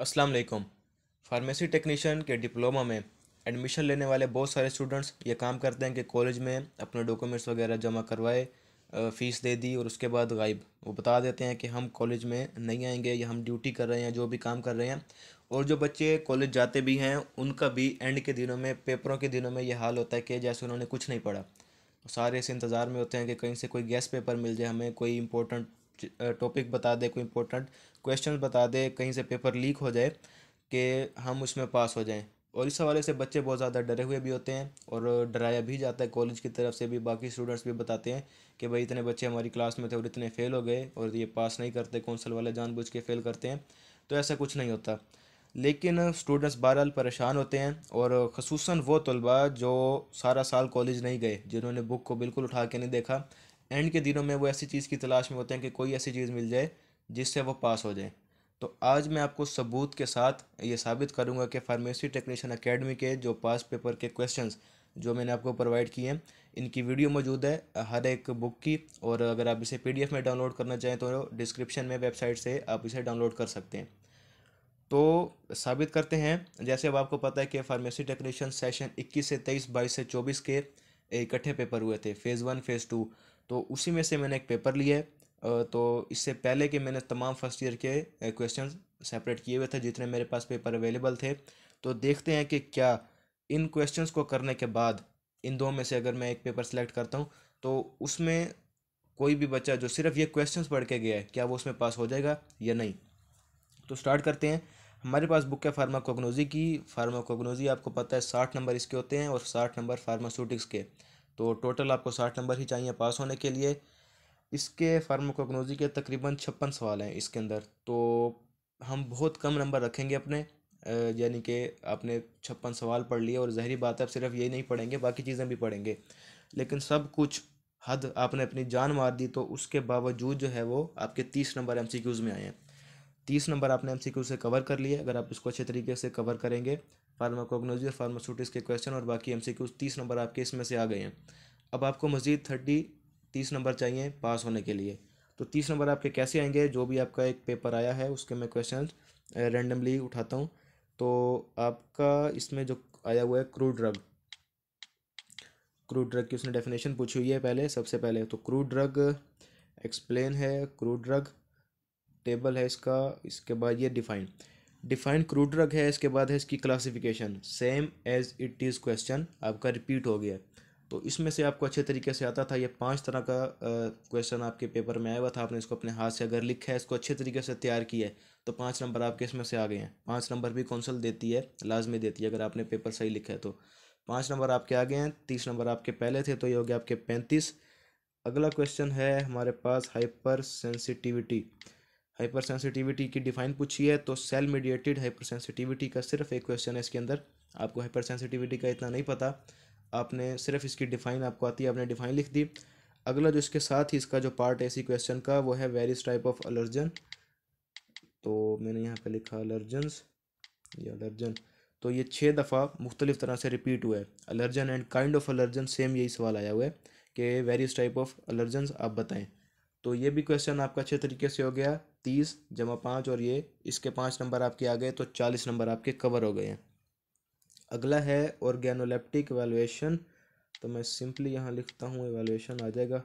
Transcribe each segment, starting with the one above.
Aslam pharmacy technician के diploma में admission लेने वाले बहुत सारे स्टूडेंट्स ये काम करते हैं कि कॉलेज में अपने डॉक्यूमेंट्स वगैरह जमा करवाए फ़ीस दे दी और उसके बाद गायब वो बता देते हैं कि हम कॉलेज में नहीं आएंगे या हम ड्यूटी कर रहे हैं जो भी काम कर रहे हैं और जो बच्चे कॉलेज जाते भी हैं उनका भी एंड के दिनों में पेपरों के दिनों में ये हाल होता है कि जैसे उन्होंने कुछ नहीं पढ़ा सारे इस इंतज़ार में होते हैं कि कहीं से कोई गैस पेपर मिल जाए हमें कोई इंपॉर्टेंट टॉपिक बता दे कोई इंपॉर्टेंट क्वेश्चन बता दे कहीं से पेपर लीक हो जाए कि हम उसमें पास हो जाएँ और इस हवाले से बच्चे बहुत ज़्यादा डरे हुए भी होते हैं और डराया भी जाता है कॉलेज की तरफ से भी बाकी स्टूडेंट्स भी बताते हैं कि भाई इतने बच्चे हमारी क्लास में थे और इतने फ़ेल हो गए और ये पास नहीं करते कौंसल वाले जानबूझ के फ़ेल करते हैं तो ऐसा कुछ नहीं होता लेकिन स्टूडेंट्स बहरहाल परेशान होते हैं और खसूस वो तलबा जो सारा साल कॉलेज नहीं गए जिन्होंने बुक को बिल्कुल उठा के नहीं देखा एंड के दिनों में वो ऐसी चीज़ की तलाश में होते हैं कि कोई ऐसी चीज़ मिल जाए जिससे वो पास हो जाए तो आज मैं आपको सबूत के साथ ये साबित करूँगा कि फार्मेसी टेक्नीशियन अकेडमी के जो पास पेपर के क्वेश्चन जो मैंने आपको प्रोवाइड किए हैं इनकी वीडियो मौजूद है हर एक बुक की और अगर आप इसे पी में डाउनलोड करना चाहें तो डिस्क्रिप्शन में वेबसाइट से आप इसे डाउनलोड कर सकते हैं तो साबित करते हैं जैसे अब आपको पता है कि फार्मेसी टेक्नीशियन सेशन इक्कीस से तेईस बाईस से चौबीस के इकट्ठे पेपर हुए थे फेज़ वन फेज़ टू तो उसी में से मैंने एक पेपर लिया है तो इससे पहले कि मैंने तमाम फर्स्ट ईयर के क्वेश्चन सेपरेट किए हुए थे जितने मेरे पास पेपर अवेलेबल थे तो देखते हैं कि क्या इन क्वेश्चन को करने के बाद इन दो में से अगर मैं एक पेपर सेलेक्ट करता हूँ तो उसमें कोई भी बच्चा जो सिर्फ ये क्वेश्चंस पढ़ के गया है क्या वो उसमें पास हो जाएगा या नहीं तो स्टार्ट करते हैं हमारे पास बुक है फार्माकोगनोजी की फार्माकोगनोजी आपको पता है साठ नंबर इसके होते हैं और साठ नंबर फार्मास्यूटिक्स के तो टोटल आपको साठ नंबर ही चाहिए पास होने के लिए इसके फार्माकोग्नोजी के तकरीबन छप्पन सवाल हैं इसके अंदर तो हम बहुत कम नंबर रखेंगे अपने यानी कि आपने छप्पन सवाल पढ़ लिए और जहरी बात है आप सिर्फ ये नहीं पढ़ेंगे बाकी चीज़ें भी पढ़ेंगे लेकिन सब कुछ हद आपने अपनी जान मार दी तो उसके बावजूद जो है वो आपके तीस नंबर एम में आए हैं तीस नंबर आपने एम से कवर कर लिया अगर आप इसको अच्छे तरीके से कवर करेंगे फार्माकोग्नोजी और फार्मास्यूटिक्स के क्वेश्चन और बाकी एम सी तीस नंबर आपके इसमें से आ गए हैं अब आपको मज़ीद थर्टी तीस नंबर चाहिए पास होने के लिए तो तीस नंबर आपके कैसे आएंगे जो भी आपका एक पेपर आया है उसके मैं क्वेश्चन रेंडमली उठाता हूँ तो आपका इसमें जो आया हुआ है क्रूड ड्रग क्रूड ड्रग की उसने डेफिनेशन पूछी हुई है पहले सबसे पहले तो क्रूड ड्रग एक्सप्लेन है क्रूड ड्रग टेबल है इसका इसके बाद ये डिफाइन डिफाइन क्रूड रग है इसके बाद है इसकी classification same as it is question आपका रिपीट हो गया तो इसमें से आपको अच्छे तरीके से आता था ये पांच तरह का क्वेश्चन आपके पेपर में आया हुआ था आपने इसको अपने हाथ से अगर लिखा है इसको अच्छे तरीके से तैयार किया है तो पाँच नंबर आपके इसमें से आ गए हैं पाँच नंबर भी कौनसल देती है लाजमी देती है अगर आपने पेपर सही लिखा है तो पाँच नंबर आपके आ गए हैं तीस नंबर आपके पहले थे तो ये हो गया आपके पैंतीस अगला क्वेश्चन है हमारे पास हाइपर सेंसिटिविटी हाइपर सेंसिटिविटी की डिफाइन पूछी है तो सेल मीडिएटेड हाइपर सेंसिटिविटी का सिर्फ एक क्वेश्चन है इसके अंदर आपको हाइपर सेंसिटिविटी का इतना नहीं पता आपने सिर्फ इसकी डिफाइन आपको आती है आपने डिफाइन लिख दी अगला जो इसके साथ ही इसका जो पार्ट है इसी क्वेश्चन का वो है वेरियस टाइप ऑफ अलर्जन तो मैंने यहाँ पर लिखा अलर्जनस या अलर्जन तो ये छः दफ़ा मुख्तलिफ तरह से रिपीट हुआ है allergen and kind of allergen same यही सवाल आया हुआ है कि वेरियस टाइप ऑफ अलर्जन आप बताएं तो ये भी क्वेश्चन आपका अच्छे तरीके से हो गया तीस जमा पाँच और ये इसके पाँच नंबर आपके आ गए तो चालीस नंबर आपके कवर हो गए हैं अगला है ऑर्गेनोलेप्टिक एवेलुएशन तो मैं सिंपली यहाँ लिखता हूँ एवेलुएशन आ जाएगा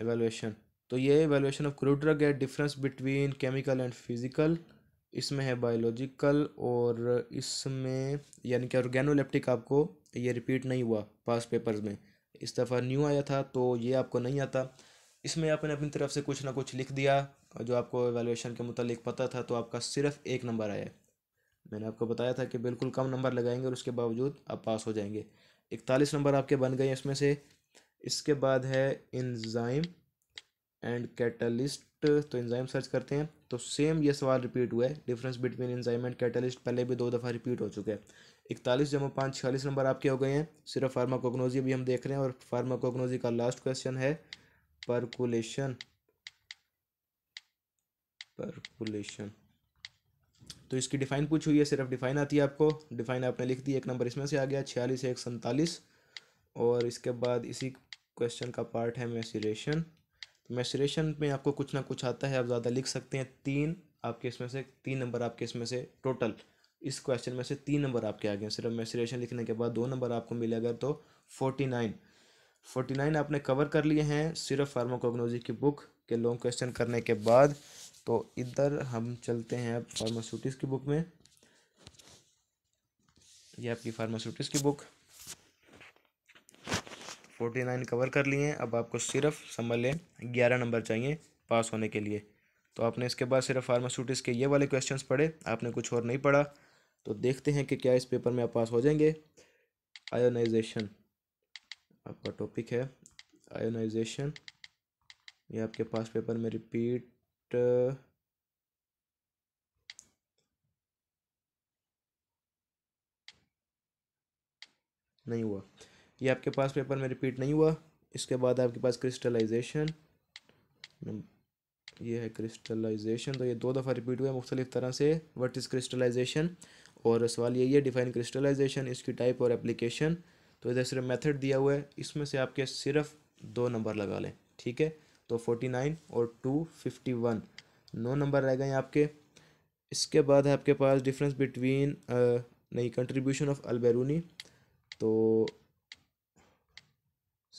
एवेलुएशन तो ये एवेलुएशन ऑफ क्रूड ड्रग है difference between chemical and physical इसमें है बायोलॉजिकल और इसमें यानी कि ऑर्गेनोलेप्टिक आपको ये रिपीट नहीं हुआ पास पेपर्स में इस दफ़ा न्यू आया था तो ये आपको नहीं आता इसमें आपने अपनी तरफ से कुछ ना कुछ लिख दिया जो आपको एवेलेशन के मुतालिक पता था तो आपका सिर्फ एक नंबर आया मैंने आपको बताया था कि बिल्कुल कम नंबर लगाएंगे और उसके बावजूद आप पास हो जाएंगे इकतालीस नंबर आपके बन गए इसमें से इसके बाद है इंजाइम एंड कैटलिस्ट तो इंजाइम सर्च करते हैं तो सेम ये सवाल रिपीट हुआ है difference between enzyme and catalyst पहले भी दो दफ़ा रिपीट हो चुका है इकतालीस जमा पाँच छियालीस नंबर आपके हो गए हैं सिर्फ फार्माकोग्नोजी भी हम देख रहे हैं और फार्माकोग्नोजी का लास्ट क्वेश्चन है परकुलेशन परकुलेशन तो इसकी डिफाइन पूछ हुई है सिर्फ डिफाइन आती है आपको डिफाइन आपने लिख दी एक नंबर इसमें से आ गया छियालीस एक सैंतालीस और इसके बाद इसी क्वेश्चन का पार्ट है मैसुरेशन तो मैसुरेशन में आपको कुछ ना कुछ आता है आप ज़्यादा लिख सकते हैं तीन आपके इसमें से तीन नंबर आपके इसमें से टोटल इस क्वेश्चन में से तीन नंबर आपके आ गए सिर्फ मैसुरेशन लिखने के बाद दो नंबर आपको मिले अगर तो फोर्टी नाइन फोर्टी नाइन आपने कवर कर लिए हैं सिर्फ फार्माकोग्नोजी की बुक के लॉन्ग क्वेश्चन करने के बाद तो इधर हम चलते हैं अब फार्मास्यूटिक्स की बुक में ये आपकी फार्मास्यूटिक्स की बुक फोर्टी नाइन कवर कर लिए हैं अब आपको सिर्फ संभल लें ग्यारह नंबर चाहिए पास होने के लिए तो आपने इसके बाद सिर्फ फार्मास्यूटिक्स के ये वाले क्वेश्चन पढ़े आपने कुछ और नहीं पढ़ा तो देखते हैं कि क्या इस पेपर में आप पास हो जाएंगे आयोनाइजेशन आपका टॉपिक है आयोनाइजेशन ये आपके पास पेपर में रिपीट नहीं हुआ ये आपके पास पेपर में रिपीट नहीं हुआ इसके बाद आपके पास क्रिस्टलाइजेशन ये है क्रिस्टलाइजेशन तो ये दो दफ़ा रिपीट हुआ है मुख्तलिफ तरह से वट इज़ क्रिस्टलाइजेशन और सवाल यही है डिफाइन क्रिस्टलाइजेशन इसकी टाइप और एप्लीकेशन तो इधर सिर्फ मेथड दिया हुआ है इसमें से आपके सिर्फ दो नंबर लगा लें ठीक है तो फोर्टी नाइन और टू फिफ्टी वन नौ नंबर रह गए आपके इसके बाद है आपके पास डिफरेंस बिटवीन नहीं कंट्रीब्यूशन ऑफ अलबैरूनी तो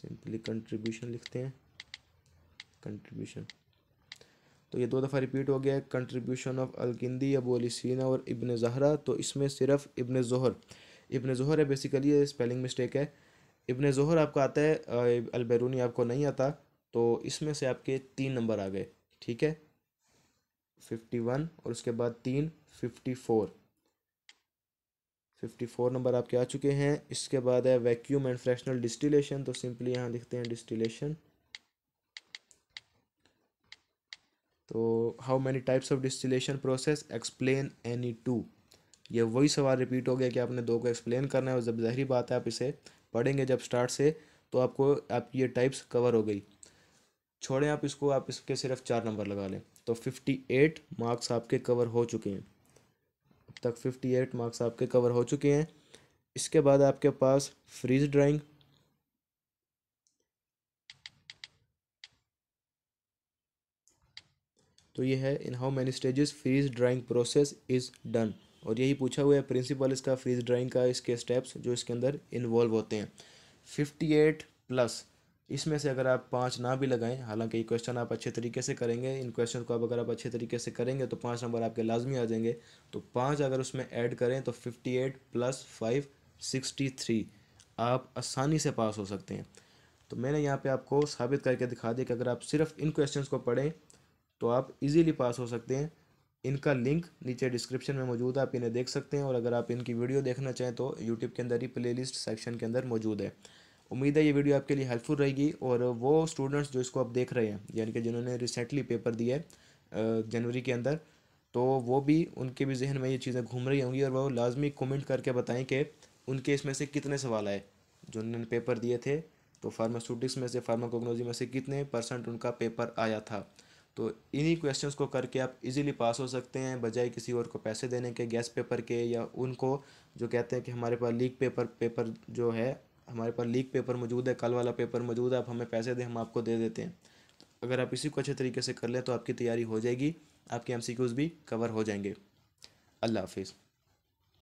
सिंपली कंट्रीब्यूशन लिखते हैं कंट्रीब्यूशन तो ये दो दफ़ा रिपीट हो गया है contribution of Al Kindi Abu Ali Sina और इबन जहरा तो इसमें सिर्फ इबन जहर इबन जहर है बेसिकली ये स्पेलिंग मिस्टेक है इबन जहर आपको आता है अलबैरूनी आपको नहीं आता तो इसमें से आपके तीन नंबर आ गए ठीक है फिफ्टी वन और उसके बाद तीन fifty four fifty four number आपके आ चुके हैं इसके बाद है वैक्यूम एंड फ्रैक्शनल डिस्टिलेशन तो सिंपली यहाँ लिखते हैं डिस्टिलेशन तो how many types of distillation process explain any two ये वही सवाल रिपीट हो गया कि आपने दो को एक्सप्लेन करना है और जब जहरी बात है आप इसे पढ़ेंगे जब स्टार्ट से तो आपको आपकी ये टाइप्स कवर हो गई छोड़ें आप इसको आप इसके सिर्फ चार नंबर लगा लें तो फिफ्टी एट मार्क्स आपके कवर हो चुके हैं अब तक फिफ्टी एट मार्क्स आपके कवर हो चुके हैं इसके बाद आपके पास फ्रीज ड्राइंग तो ये है in how many stages freeze drying process is done और यही पूछा हुआ है प्रिंसिपल इसका फ्रीज ड्राइंग का इसके स्टेप्स जो इसके अंदर इन्वॉल्व होते हैं फिफ्टी एट प्लस इसमें से अगर आप पाँच ना भी लगाएं हालांकि ये क्वेश्चन आप अच्छे तरीके से करेंगे इन क्वेश्चन को आप अगर आप अच्छे तरीके से करेंगे तो पाँच नंबर आपके लाजमी आ जाएंगे तो पाँच अगर उसमें ऐड करें तो fifty eight plus five sixty three आप आसानी से पास हो सकते हैं तो मैंने यहाँ पे आपको साबित करके दिखा दिया कि अगर आप सिर्फ इन क्वेश्चन को पढ़ें तो आप इजीली पास हो सकते हैं इनका लिंक नीचे डिस्क्रिप्शन में मौजूद है आप इन्हें देख सकते हैं और अगर आप इनकी वीडियो देखना चाहें तो यूट्यूब के अंदर ही प्ले सेक्शन के अंदर मौजूद है उम्मीद है ये वीडियो आपके लिए हेल्पफुल रहेगी और वो स्टूडेंट्स जो इसको आप देख रहे हैं यानी कि जिन्होंने रिसेंटली पेपर दिया है जनवरी के अंदर तो वो भी उनके भी जहन में ये चीज़ें घूम रही होंगी और वो लाजमी कमेंट करके बताएं कि उनके इसमें से कितने सवाल आए जो उन्होंने पेपर दिए थे तो फार्मास्यूटिक्स में से फार्माकोग्नोजी में से कितने परसेंट उनका पेपर आया था तो इन्हीं क्वेश्चंस को करके आप इजीली पास हो सकते हैं बजाय किसी और को पैसे देने के गैस पेपर के या उनको जो कहते हैं कि हमारे पास लीक पेपर पेपर जो है हमारे पास लीक पेपर मौजूद है कल वाला पेपर मौजूद है आप हमें पैसे दें हम आपको दे देते हैं अगर आप इसी को अच्छे तरीके से कर लें तो आपकी तैयारी हो जाएगी आपके एम भी कवर हो जाएंगे अल्लाह हाफिज़